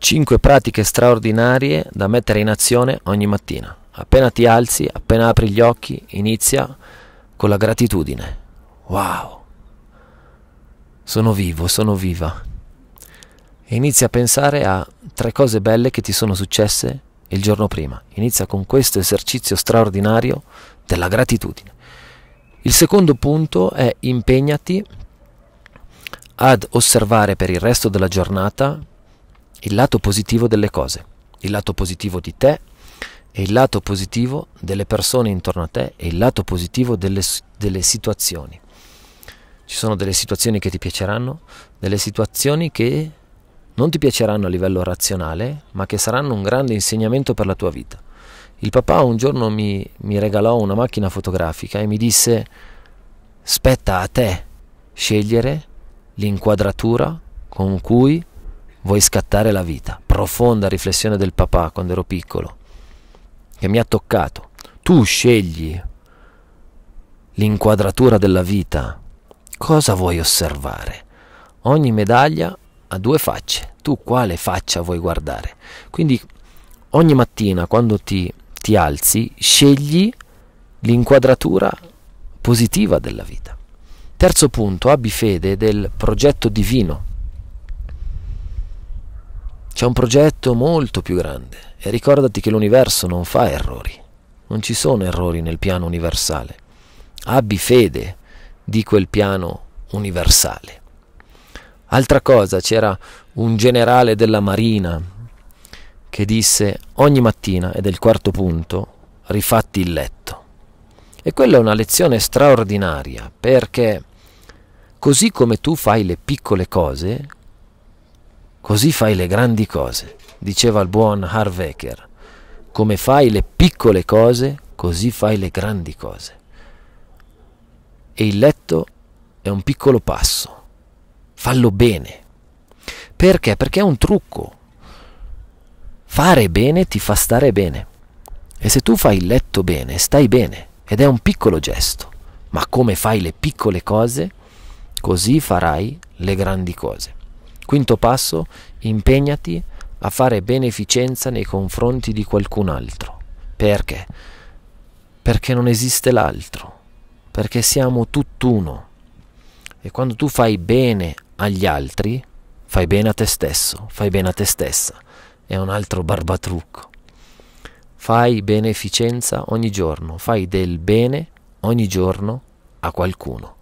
5 pratiche straordinarie da mettere in azione ogni mattina. Appena ti alzi, appena apri gli occhi, inizia con la gratitudine. Wow! Sono vivo, sono viva. E inizia a pensare a tre cose belle che ti sono successe il giorno prima. Inizia con questo esercizio straordinario della gratitudine. Il secondo punto è impegnati ad osservare per il resto della giornata il lato positivo delle cose, il lato positivo di te e il lato positivo delle persone intorno a te e il lato positivo delle, delle situazioni. Ci sono delle situazioni che ti piaceranno, delle situazioni che non ti piaceranno a livello razionale, ma che saranno un grande insegnamento per la tua vita. Il papà un giorno mi, mi regalò una macchina fotografica e mi disse, spetta a te scegliere l'inquadratura con cui vuoi scattare la vita. Profonda riflessione del papà quando ero piccolo, che mi ha toccato. Tu scegli l'inquadratura della vita. Cosa vuoi osservare? Ogni medaglia ha due facce. Tu quale faccia vuoi guardare? Quindi ogni mattina quando ti, ti alzi, scegli l'inquadratura positiva della vita. Terzo punto, abbi fede del progetto divino c'è un progetto molto più grande e ricordati che l'universo non fa errori. Non ci sono errori nel piano universale. Abbi fede di quel piano universale. Altra cosa, c'era un generale della Marina che disse ogni mattina, ed è il quarto punto, rifatti il letto. E quella è una lezione straordinaria perché così come tu fai le piccole cose, Così fai le grandi cose, diceva il buon Harvecker. Come fai le piccole cose, così fai le grandi cose. E il letto è un piccolo passo. Fallo bene. Perché? Perché è un trucco. Fare bene ti fa stare bene. E se tu fai il letto bene, stai bene. Ed è un piccolo gesto. Ma come fai le piccole cose, così farai le grandi cose. Quinto passo, impegnati a fare beneficenza nei confronti di qualcun altro. Perché? Perché non esiste l'altro, perché siamo tutt'uno. E quando tu fai bene agli altri, fai bene a te stesso, fai bene a te stessa. È un altro barbatrucco. Fai beneficenza ogni giorno, fai del bene ogni giorno a qualcuno.